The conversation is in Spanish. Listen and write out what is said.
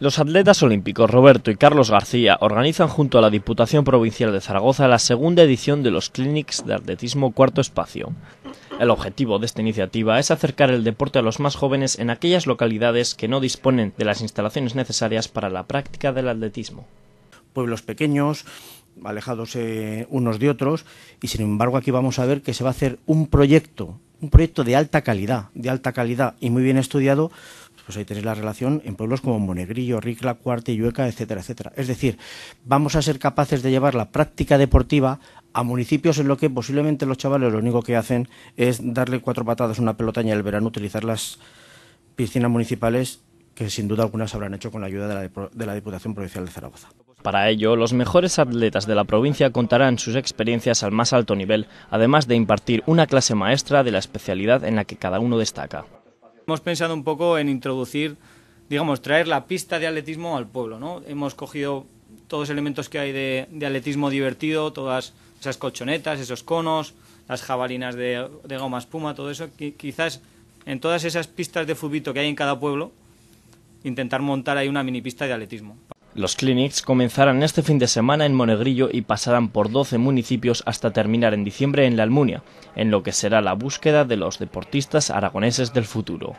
Los atletas olímpicos Roberto y Carlos García organizan junto a la Diputación Provincial de Zaragoza la segunda edición de los Clinics de Atletismo Cuarto Espacio. El objetivo de esta iniciativa es acercar el deporte a los más jóvenes en aquellas localidades que no disponen de las instalaciones necesarias para la práctica del atletismo. Pueblos pequeños, alejados eh, unos de otros, y sin embargo aquí vamos a ver que se va a hacer un proyecto, un proyecto de alta calidad, de alta calidad y muy bien estudiado pues ahí tenéis la relación en pueblos como Monegrillo, Ricla, Cuarte, Yueca, etcétera, etcétera. Es decir, vamos a ser capaces de llevar la práctica deportiva a municipios en los que posiblemente los chavales lo único que hacen es darle cuatro patadas a una pelotaña el verano, utilizar las piscinas municipales que sin duda algunas habrán hecho con la ayuda de la, de la Diputación Provincial de Zaragoza. Para ello, los mejores atletas de la provincia contarán sus experiencias al más alto nivel, además de impartir una clase maestra de la especialidad en la que cada uno destaca. Hemos pensado un poco en introducir, digamos, traer la pista de atletismo al pueblo, ¿no? Hemos cogido todos los elementos que hay de, atletismo divertido, todas esas colchonetas, esos conos, las jabalinas de, goma espuma, todo eso, quizás en todas esas pistas de fútbol que hay en cada pueblo, intentar montar ahí una mini pista de atletismo. Los clinics comenzarán este fin de semana en Monegrillo y pasarán por 12 municipios hasta terminar en diciembre en La Almunia en lo que será la búsqueda de los deportistas aragoneses del futuro.